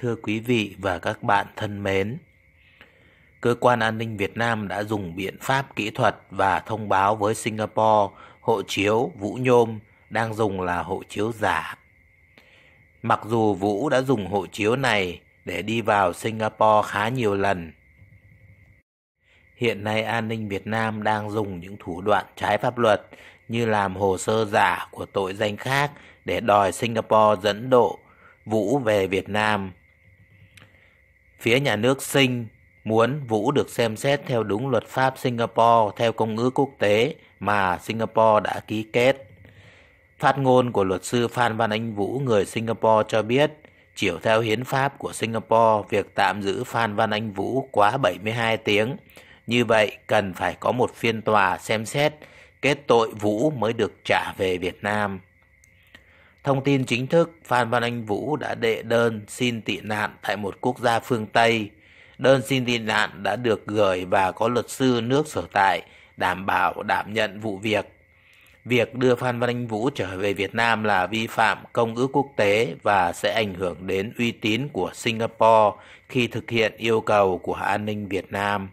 Thưa quý vị và các bạn thân mến, Cơ quan an ninh Việt Nam đã dùng biện pháp kỹ thuật và thông báo với Singapore hộ chiếu Vũ Nhôm đang dùng là hộ chiếu giả. Mặc dù Vũ đã dùng hộ chiếu này để đi vào Singapore khá nhiều lần, hiện nay an ninh Việt Nam đang dùng những thủ đoạn trái pháp luật như làm hồ sơ giả của tội danh khác để đòi Singapore dẫn độ Vũ về Việt Nam Phía nhà nước Sinh muốn Vũ được xem xét theo đúng luật pháp Singapore theo công ước quốc tế mà Singapore đã ký kết. Phát ngôn của luật sư Phan Văn Anh Vũ người Singapore cho biết, chiều theo hiến pháp của Singapore, việc tạm giữ Phan Văn Anh Vũ quá 72 tiếng. Như vậy, cần phải có một phiên tòa xem xét kết tội Vũ mới được trả về Việt Nam. Thông tin chính thức, Phan Văn Anh Vũ đã đệ đơn xin tị nạn tại một quốc gia phương Tây. Đơn xin tị nạn đã được gửi và có luật sư nước sở tại đảm bảo đảm nhận vụ việc. Việc đưa Phan Văn Anh Vũ trở về Việt Nam là vi phạm công ước quốc tế và sẽ ảnh hưởng đến uy tín của Singapore khi thực hiện yêu cầu của an ninh Việt Nam.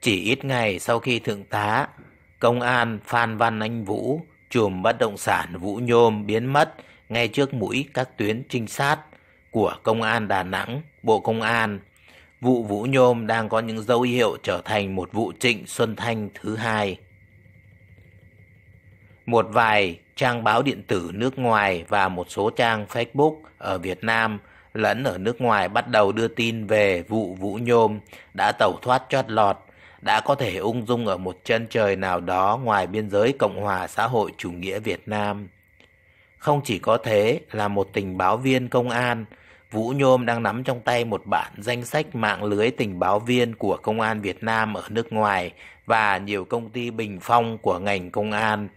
Chỉ ít ngày sau khi Thượng tá Công an Phan Văn Anh Vũ chùm bất động sản Vũ Nhôm biến mất ngay trước mũi các tuyến trinh sát của Công an Đà Nẵng, Bộ Công an. Vụ Vũ Nhôm đang có những dấu hiệu trở thành một vụ trịnh Xuân Thanh thứ hai. Một vài trang báo điện tử nước ngoài và một số trang Facebook ở Việt Nam lẫn ở nước ngoài bắt đầu đưa tin về vụ Vũ Nhôm đã tẩu thoát chót lọt đã có thể ung dung ở một chân trời nào đó ngoài biên giới Cộng hòa xã hội chủ nghĩa Việt Nam. Không chỉ có thế, là một tình báo viên công an, Vũ Nhôm đang nắm trong tay một bản danh sách mạng lưới tình báo viên của công an Việt Nam ở nước ngoài và nhiều công ty bình phong của ngành công an.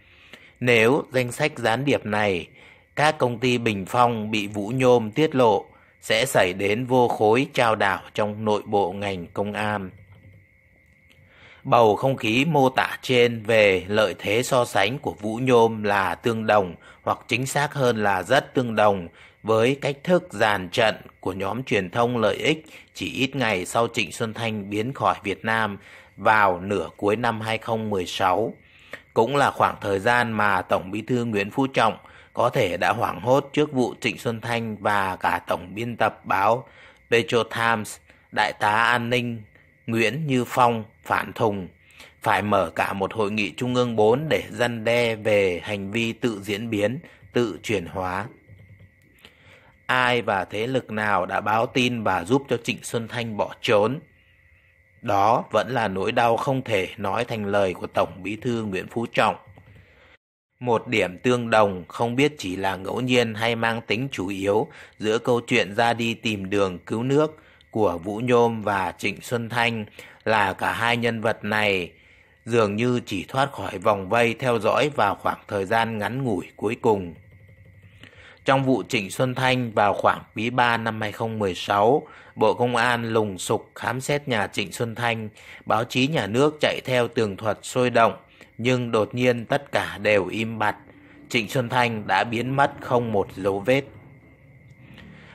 Nếu danh sách gián điệp này, các công ty bình phong bị Vũ Nhôm tiết lộ sẽ xảy đến vô khối trao đảo trong nội bộ ngành công an. Bầu không khí mô tả trên về lợi thế so sánh của Vũ Nhôm là tương đồng hoặc chính xác hơn là rất tương đồng với cách thức dàn trận của nhóm truyền thông lợi ích chỉ ít ngày sau Trịnh Xuân Thanh biến khỏi Việt Nam vào nửa cuối năm 2016. Cũng là khoảng thời gian mà Tổng Bí thư Nguyễn Phú Trọng có thể đã hoảng hốt trước vụ Trịnh Xuân Thanh và cả Tổng biên tập báo Petro Times, Đại tá An ninh Nguyễn Như Phong, Phản Thùng phải mở cả một hội nghị trung ương 4 để dân đe về hành vi tự diễn biến, tự chuyển hóa. Ai và thế lực nào đã báo tin và giúp cho Trịnh Xuân Thanh bỏ trốn? Đó vẫn là nỗi đau không thể nói thành lời của Tổng Bí thư Nguyễn Phú Trọng. Một điểm tương đồng không biết chỉ là ngẫu nhiên hay mang tính chủ yếu giữa câu chuyện ra đi tìm đường cứu nước của Vũ Nhôm và Trịnh Xuân Thanh là cả hai nhân vật này dường như chỉ thoát khỏi vòng vây theo dõi vào khoảng thời gian ngắn ngủi cuối cùng. Trong vụ Trịnh Xuân Thanh vào khoảng quý 3 năm 2016, Bộ Công an lùng sục khám xét nhà Trịnh Xuân Thanh, báo chí nhà nước chạy theo tường thuật sôi động, nhưng đột nhiên tất cả đều im bặt. Trịnh Xuân Thanh đã biến mất không một dấu vết.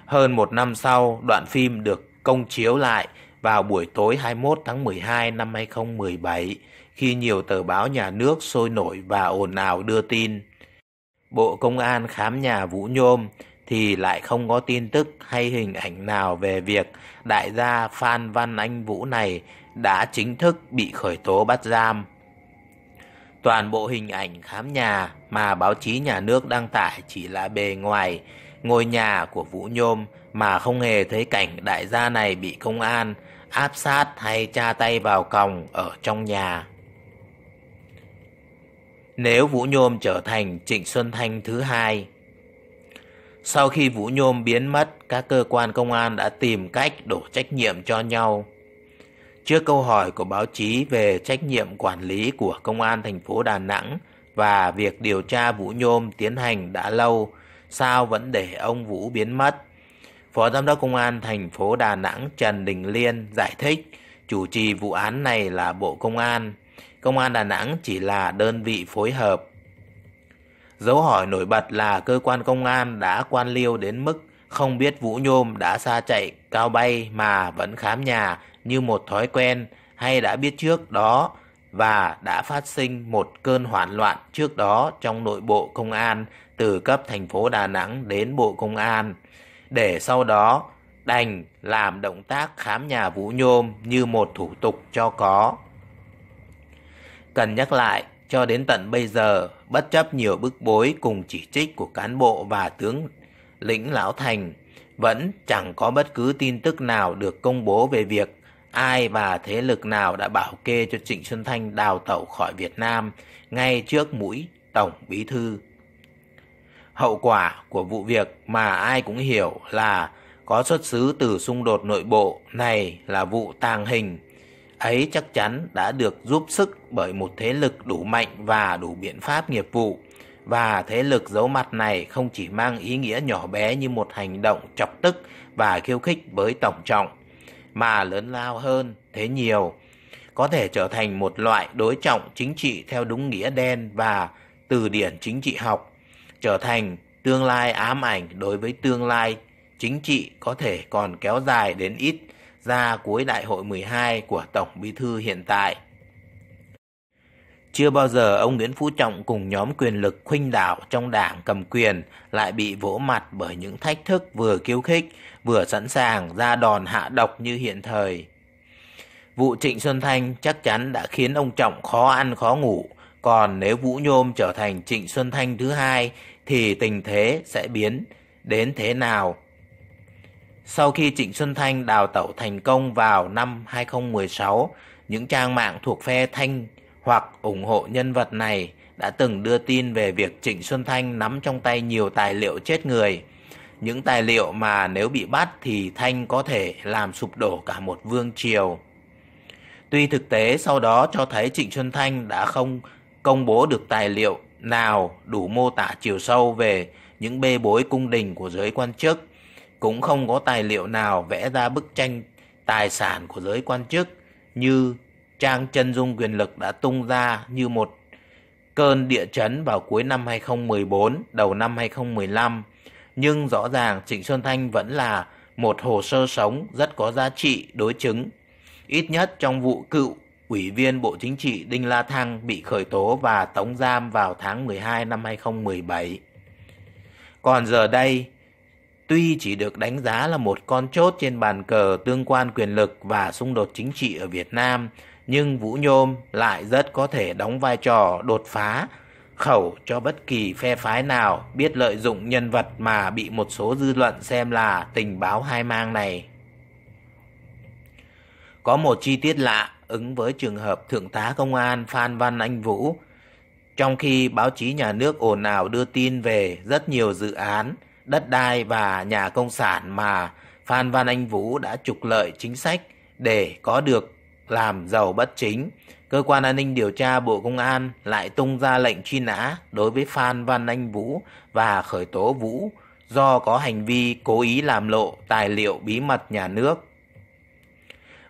Hơn một năm sau, đoạn phim được công chiếu lại vào buổi tối 21 tháng 12 năm 2017 khi nhiều tờ báo nhà nước sôi nổi và ồn ào đưa tin. Bộ Công an khám nhà Vũ Nhôm thì lại không có tin tức hay hình ảnh nào về việc đại gia Phan Văn Anh Vũ này đã chính thức bị khởi tố bắt giam. Toàn bộ hình ảnh khám nhà mà báo chí nhà nước đăng tải chỉ là bề ngoài, ngôi nhà của Vũ Nhôm mà không hề thấy cảnh đại gia này bị công an áp sát hay tra tay vào còng ở trong nhà. Nếu Vũ Nhôm trở thành Trịnh Xuân Thanh thứ hai, sau khi Vũ Nhôm biến mất, các cơ quan công an đã tìm cách đổ trách nhiệm cho nhau. Trước câu hỏi của báo chí về trách nhiệm quản lý của công an thành phố Đà Nẵng và việc điều tra Vũ Nhôm tiến hành đã lâu, sao vẫn để ông Vũ biến mất? Phó Giám đốc Công an thành phố Đà Nẵng Trần Đình Liên giải thích chủ trì vụ án này là Bộ Công an. Công an Đà Nẵng chỉ là đơn vị phối hợp. Dấu hỏi nổi bật là cơ quan công an đã quan liêu đến mức không biết Vũ Nhôm đã xa chạy cao bay mà vẫn khám nhà như một thói quen hay đã biết trước đó và đã phát sinh một cơn hoạn loạn trước đó trong nội bộ công an từ cấp thành phố Đà Nẵng đến Bộ Công an để sau đó đành làm động tác khám nhà Vũ Nhôm như một thủ tục cho có. Cần nhắc lại, cho đến tận bây giờ, bất chấp nhiều bức bối cùng chỉ trích của cán bộ và tướng lĩnh Lão Thành, vẫn chẳng có bất cứ tin tức nào được công bố về việc ai và thế lực nào đã bảo kê cho Trịnh Xuân Thanh đào tẩu khỏi Việt Nam ngay trước mũi Tổng Bí Thư Hậu quả của vụ việc mà ai cũng hiểu là có xuất xứ từ xung đột nội bộ này là vụ tàng hình. Ấy chắc chắn đã được giúp sức bởi một thế lực đủ mạnh và đủ biện pháp nghiệp vụ. Và thế lực giấu mặt này không chỉ mang ý nghĩa nhỏ bé như một hành động chọc tức và khiêu khích với tổng trọng, mà lớn lao hơn thế nhiều, có thể trở thành một loại đối trọng chính trị theo đúng nghĩa đen và từ điển chính trị học trở thành tương lai ám ảnh đối với tương lai chính trị có thể còn kéo dài đến ít ra cuối đại hội 12 của Tổng Bí Thư hiện tại. Chưa bao giờ ông Nguyễn Phú Trọng cùng nhóm quyền lực khuynh đảo trong đảng cầm quyền lại bị vỗ mặt bởi những thách thức vừa kiêu khích, vừa sẵn sàng ra đòn hạ độc như hiện thời. Vụ Trịnh Xuân Thanh chắc chắn đã khiến ông Trọng khó ăn khó ngủ, còn nếu Vũ Nhôm trở thành Trịnh Xuân Thanh thứ hai thì tình thế sẽ biến đến thế nào? Sau khi Trịnh Xuân Thanh đào tẩu thành công vào năm 2016, những trang mạng thuộc phe Thanh hoặc ủng hộ nhân vật này đã từng đưa tin về việc Trịnh Xuân Thanh nắm trong tay nhiều tài liệu chết người. Những tài liệu mà nếu bị bắt thì Thanh có thể làm sụp đổ cả một vương triều. Tuy thực tế sau đó cho thấy Trịnh Xuân Thanh đã không công bố được tài liệu nào đủ mô tả chiều sâu về những bê bối cung đình của giới quan chức, cũng không có tài liệu nào vẽ ra bức tranh tài sản của giới quan chức như Trang chân dung quyền lực đã tung ra như một cơn địa chấn vào cuối năm 2014, đầu năm 2015. Nhưng rõ ràng Trịnh Xuân Thanh vẫn là một hồ sơ sống rất có giá trị đối chứng. Ít nhất trong vụ cựu Ủy viên Bộ Chính trị Đinh La Thăng bị khởi tố và tống giam vào tháng 12 năm 2017. Còn giờ đây, tuy chỉ được đánh giá là một con chốt trên bàn cờ tương quan quyền lực và xung đột chính trị ở Việt Nam, nhưng Vũ Nhôm lại rất có thể đóng vai trò đột phá, khẩu cho bất kỳ phe phái nào biết lợi dụng nhân vật mà bị một số dư luận xem là tình báo hai mang này. Có một chi tiết lạ ứng với trường hợp Thượng tá Công an Phan Văn Anh Vũ. Trong khi báo chí nhà nước ồn ào đưa tin về rất nhiều dự án, đất đai và nhà công sản mà Phan Văn Anh Vũ đã trục lợi chính sách để có được làm giàu bất chính, cơ quan an ninh điều tra Bộ Công an lại tung ra lệnh truy nã đối với Phan Văn Anh Vũ và khởi tố Vũ do có hành vi cố ý làm lộ tài liệu bí mật nhà nước.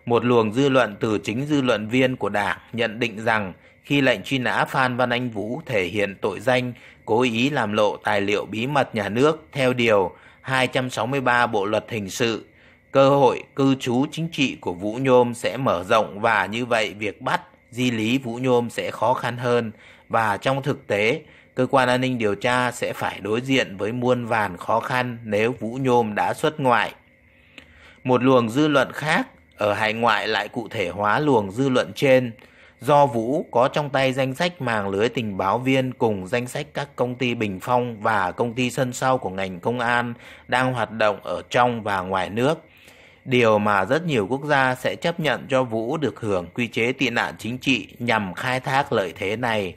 Một luồng dư luận từ chính dư luận viên của Đảng nhận định rằng khi lệnh truy nã Phan Văn Anh Vũ thể hiện tội danh cố ý làm lộ tài liệu bí mật nhà nước theo điều 263 Bộ luật hình sự, cơ hội cư trú chính trị của Vũ Nhôm sẽ mở rộng và như vậy việc bắt di lý Vũ Nhôm sẽ khó khăn hơn và trong thực tế, cơ quan an ninh điều tra sẽ phải đối diện với muôn vàn khó khăn nếu Vũ Nhôm đã xuất ngoại. Một luồng dư luận khác ở hải ngoại lại cụ thể hóa luồng dư luận trên do Vũ có trong tay danh sách màng lưới tình báo viên cùng danh sách các công ty bình phong và công ty sân sau của ngành công an đang hoạt động ở trong và ngoài nước. Điều mà rất nhiều quốc gia sẽ chấp nhận cho Vũ được hưởng quy chế tị nạn chính trị nhằm khai thác lợi thế này.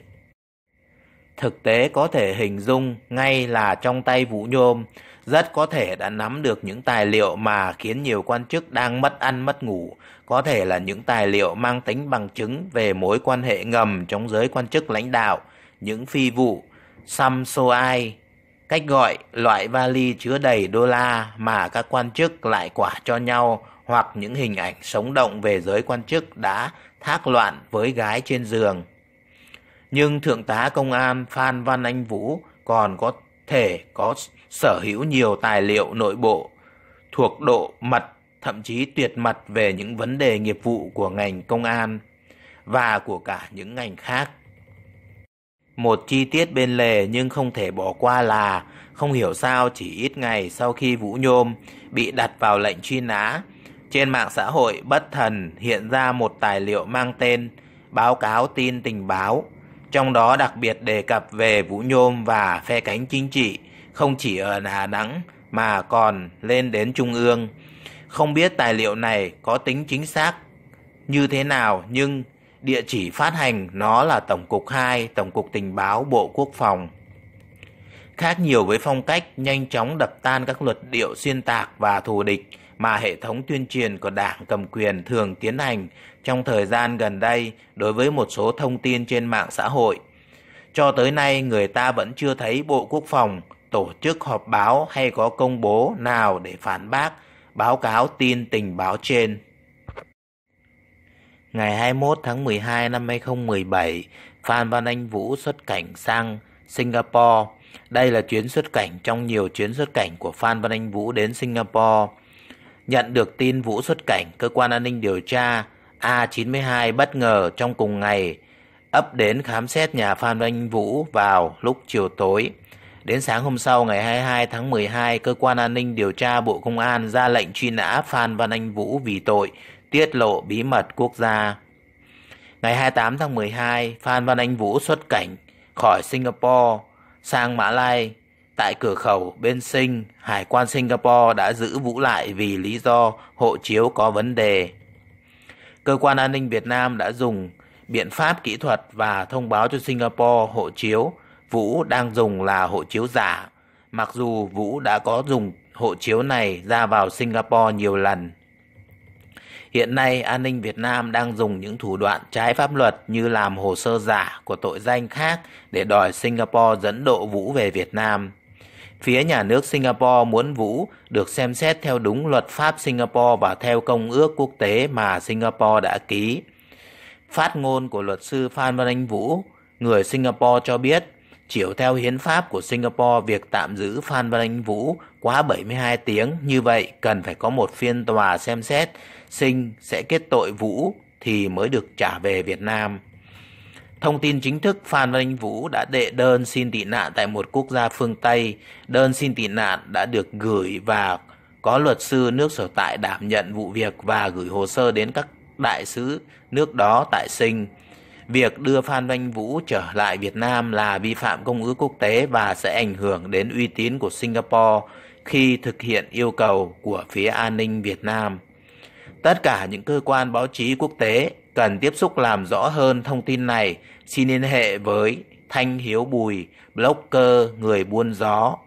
Thực tế có thể hình dung ngay là trong tay Vũ Nhôm, rất có thể đã nắm được những tài liệu mà khiến nhiều quan chức đang mất ăn mất ngủ, có thể là những tài liệu mang tính bằng chứng về mối quan hệ ngầm trong giới quan chức lãnh đạo, những phi vụ, xăm xô ai, cách gọi loại vali chứa đầy đô la mà các quan chức lại quả cho nhau hoặc những hình ảnh sống động về giới quan chức đã thác loạn với gái trên giường. Nhưng Thượng tá Công an Phan Văn Anh Vũ còn có thể có sở hữu nhiều tài liệu nội bộ thuộc độ mật, thậm chí tuyệt mật về những vấn đề nghiệp vụ của ngành công an và của cả những ngành khác. Một chi tiết bên lề nhưng không thể bỏ qua là không hiểu sao chỉ ít ngày sau khi Vũ Nhôm bị đặt vào lệnh truy nã, trên mạng xã hội bất thần hiện ra một tài liệu mang tên Báo cáo tin tình báo trong đó đặc biệt đề cập về Vũ Nhôm và phe cánh chính trị, không chỉ ở Hà Nẵng mà còn lên đến Trung ương. Không biết tài liệu này có tính chính xác như thế nào nhưng địa chỉ phát hành nó là Tổng cục 2, Tổng cục Tình báo Bộ Quốc phòng khác nhiều với phong cách nhanh chóng đập tan các luật điệu xuyên tạc và thù địch mà hệ thống tuyên truyền của đảng cầm quyền thường tiến hành trong thời gian gần đây đối với một số thông tin trên mạng xã hội. Cho tới nay, người ta vẫn chưa thấy Bộ Quốc phòng tổ chức họp báo hay có công bố nào để phản bác báo cáo tin tình báo trên. Ngày 21 tháng 12 năm 2017, Phan Văn Anh Vũ xuất cảnh sang Singapore đây là chuyến xuất cảnh trong nhiều chuyến xuất cảnh của Phan Văn Anh Vũ đến Singapore. Nhận được tin Vũ xuất cảnh, cơ quan an ninh điều tra A92 bất ngờ trong cùng ngày ấp đến khám xét nhà Phan Văn Anh Vũ vào lúc chiều tối. Đến sáng hôm sau ngày 22 tháng 12, cơ quan an ninh điều tra Bộ Công an ra lệnh truy nã Phan Văn Anh Vũ vì tội tiết lộ bí mật quốc gia. Ngày 28 tháng 12, Phan Văn Anh Vũ xuất cảnh khỏi Singapore sang Mã Lai. Tại cửa khẩu bên Sinh, Hải quan Singapore đã giữ Vũ lại vì lý do hộ chiếu có vấn đề. Cơ quan an ninh Việt Nam đã dùng biện pháp kỹ thuật và thông báo cho Singapore hộ chiếu Vũ đang dùng là hộ chiếu giả, mặc dù Vũ đã có dùng hộ chiếu này ra vào Singapore nhiều lần. Hiện nay, an ninh Việt Nam đang dùng những thủ đoạn trái pháp luật như làm hồ sơ giả của tội danh khác để đòi Singapore dẫn độ Vũ về Việt Nam. Phía nhà nước Singapore muốn Vũ được xem xét theo đúng luật pháp Singapore và theo công ước quốc tế mà Singapore đã ký. Phát ngôn của luật sư Phan Văn Anh Vũ, người Singapore cho biết Chiều theo hiến pháp của Singapore, việc tạm giữ Phan Văn Anh Vũ quá 72 tiếng như vậy cần phải có một phiên tòa xem xét, Sinh sẽ kết tội Vũ thì mới được trả về Việt Nam. Thông tin chính thức Phan Văn Anh Vũ đã đệ đơn xin tị nạn tại một quốc gia phương Tây. Đơn xin tị nạn đã được gửi và có luật sư nước sở tại đảm nhận vụ việc và gửi hồ sơ đến các đại sứ nước đó tại Sinh việc đưa Phan Văn Vũ trở lại Việt Nam là vi phạm công ước quốc tế và sẽ ảnh hưởng đến uy tín của Singapore khi thực hiện yêu cầu của phía an ninh Việt Nam. Tất cả những cơ quan báo chí quốc tế cần tiếp xúc làm rõ hơn thông tin này, xin liên hệ với Thanh Hiếu Bùi, blogger người buôn gió